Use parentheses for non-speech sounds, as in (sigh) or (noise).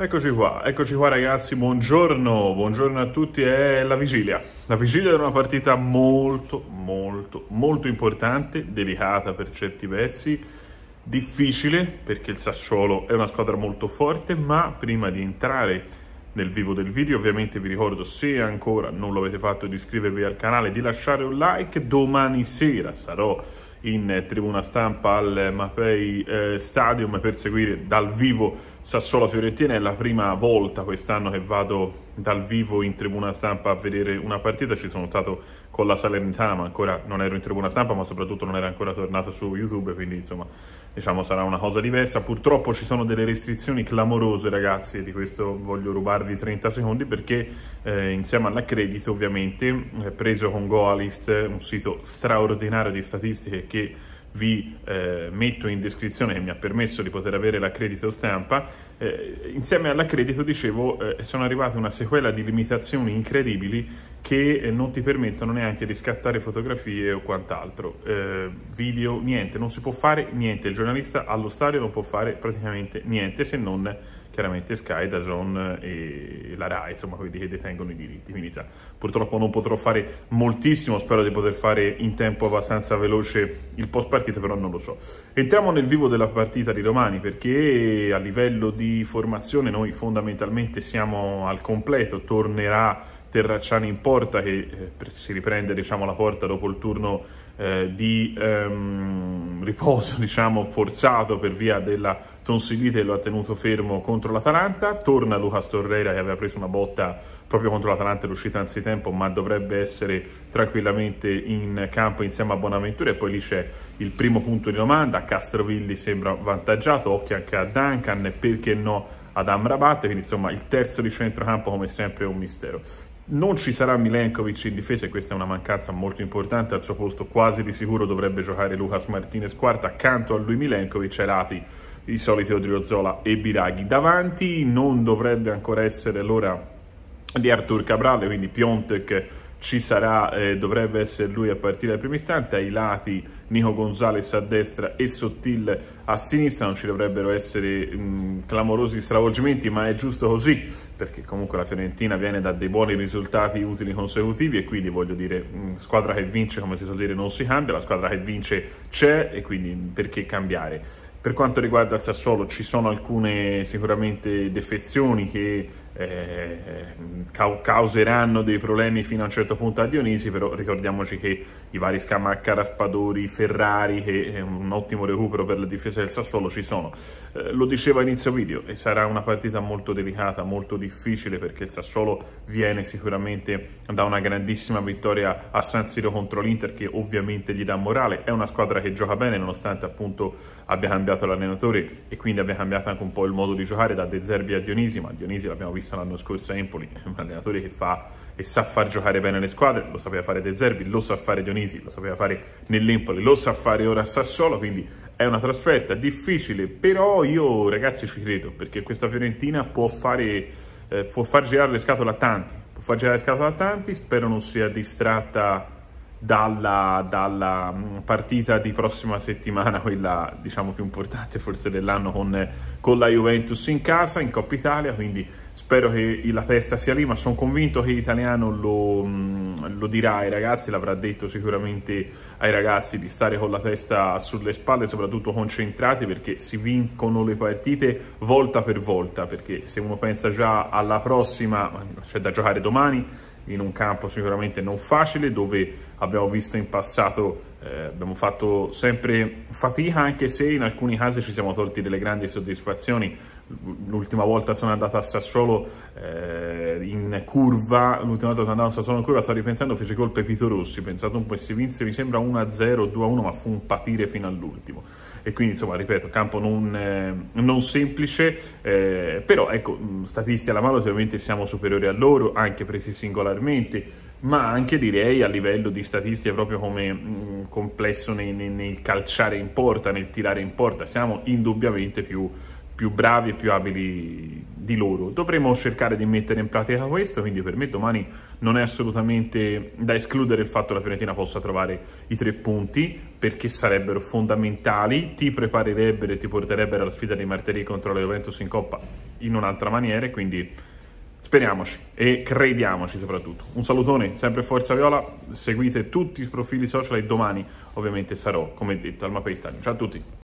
Eccoci qua, eccoci qua ragazzi, buongiorno, buongiorno a tutti, è la vigilia, la vigilia è una partita molto molto molto importante, delicata per certi pezzi, difficile perché il Sassuolo è una squadra molto forte, ma prima di entrare nel vivo del video ovviamente vi ricordo se ancora non lo avete fatto di iscrivervi al canale, di lasciare un like, domani sera sarò in tribuna stampa al Mapei eh, Stadium per seguire dal vivo Sassuolo-Fiorentina è la prima volta quest'anno che vado dal vivo in tribuna stampa a vedere una partita, ci sono stato con la Salernitana, ma ancora non ero in tribuna stampa, ma soprattutto non era ancora tornato su YouTube, quindi insomma, diciamo sarà una cosa diversa. Purtroppo ci sono delle restrizioni clamorose, ragazzi, e di questo voglio rubarvi 30 secondi perché eh, insieme all'accredito, ovviamente, eh, preso con Goalist, un sito straordinario di statistiche che vi eh, metto in descrizione che mi ha permesso di poter avere l'accredito stampa. Eh, insieme all'accredito, dicevo, eh, sono arrivate una sequela di limitazioni incredibili che eh, non ti permettono neanche di scattare fotografie o quant'altro. Eh, video, niente, non si può fare niente. Il giornalista allo stadio non può fare praticamente niente se non chiaramente Sky, Dazon e la Rai, insomma quelli che detengono i diritti. Quindi già, cioè, purtroppo non potrò fare moltissimo, spero di poter fare in tempo abbastanza veloce il post partita, però non lo so. Entriamo nel vivo della partita di domani perché a livello di formazione noi fondamentalmente siamo al completo, tornerà Terracciani in porta che eh, si riprende diciamo, la porta dopo il turno eh, di ehm, riposo (laughs) diciamo, forzato per via della tonsillite che lo ha tenuto fermo contro l'Atalanta, torna Lucas Torreira che aveva preso una botta proprio contro l'Atalanta, è uscita anzitempo ma dovrebbe essere tranquillamente in campo insieme a Bonaventura e poi lì c'è il primo punto di domanda, Castrovilli sembra avvantaggiato, occhio anche a Duncan, perché no ad Amrabat, quindi insomma il terzo di centrocampo come sempre è un mistero. Non ci sarà Milenkovic in difesa e questa è una mancanza molto importante, al suo posto quasi di sicuro dovrebbe giocare Lucas Martinez quarta, accanto a lui Milenkovic e Rati, i soliti Zola e Biraghi. Davanti non dovrebbe ancora essere l'ora di Artur Cabral, quindi Piontek ci sarà, eh, dovrebbe essere lui a partire dal primo istante, ai lati Nico Gonzalez a destra e Sottil a sinistra, non ci dovrebbero essere mh, mm, clamorosi stravolgimenti, ma è giusto così, perché comunque la Fiorentina viene da dei buoni risultati utili consecutivi e quindi voglio dire, mh, mm, squadra che vince, come si suol dire, non si cambia, la squadra che vince c'è e quindi perché cambiare? Per quanto riguarda il Sassuolo ci sono alcune sicuramente defezioni che eh, causeranno dei problemi fino a un certo punto a Dionisi, però ricordiamoci che i vari Scamacca, Raspadori, Ferrari, che è un ottimo recupero per la difesa del Sassuolo, ci sono. Eh, lo dicevo all'inizio video, e sarà una partita molto delicata, molto difficile, perché il Sassuolo viene sicuramente da una grandissima vittoria a San Siro contro l'Inter, che ovviamente gli dà morale. È una squadra che gioca bene, nonostante appunto abbia cambiato l'allenatore e quindi abbia cambiato anche un po' il modo di giocare da De Zerbi a Dionisi, ma Dionisi l'abbiamo visto visto l'anno scorso a Empoli, (laughs) un allenatore che fa e sa far giocare bene le squadre, lo sapeva fare De Zerbi, lo sa fare Dionisi, lo sapeva fare nell'Empoli, lo sa fare ora a Sassuolo, quindi è una trasferta difficile, però io ragazzi ci credo, perché questa Fiorentina può fare, eh, può far girare le scatole a tanti, può far girare le scatole a tanti, spero non sia distratta dalla, dalla, partita di prossima settimana, quella diciamo più importante forse dell'anno con, con, la Juventus in casa, in Coppa Italia, quindi spero che la testa sia lì, ma sono convinto che l'italiano lo, lo, dirà ai ragazzi, l'avrà detto sicuramente ai ragazzi di stare con la testa sulle spalle, soprattutto concentrati perché si vincono le partite volta per volta, perché se uno pensa già alla prossima, c'è da giocare domani, in un campo sicuramente non facile dove abbiamo visto in passato eh, abbiamo fatto sempre fatica, anche se in alcuni casi ci siamo tolti delle grandi soddisfazioni. L'ultima volta sono andato a Sassuolo eh, in curva, l'ultima volta sono andato a Sassuolo in curva, stavo ripensando, fece gol Pepito Rossi, pensato un po' e si vinse, mi sembra 1-0, 2-1, ma fu un patire fino all'ultimo. E quindi, insomma, ripeto, campo non, eh, non semplice, eh, però, ecco, statisti alla mano, ovviamente siamo superiori a loro, anche presi singolarmente, ma anche direi a livello di statistica proprio come mh, mm, complesso nei, nei, nel calciare in porta, nel tirare in porta, siamo indubbiamente più, più bravi e più abili di loro. Dovremo cercare di mettere in pratica questo, quindi per me domani non è assolutamente da escludere il fatto che la Fiorentina possa trovare i tre punti, perché sarebbero fondamentali, ti preparerebbero e ti porterebbero alla sfida di martedì contro la Juventus in Coppa in un'altra maniera, quindi Speriamoci e crediamoci soprattutto. Un salutone, sempre Forza Viola, seguite tutti i profili social e domani ovviamente sarò, come detto, al Mapei Stadium. Ciao a tutti!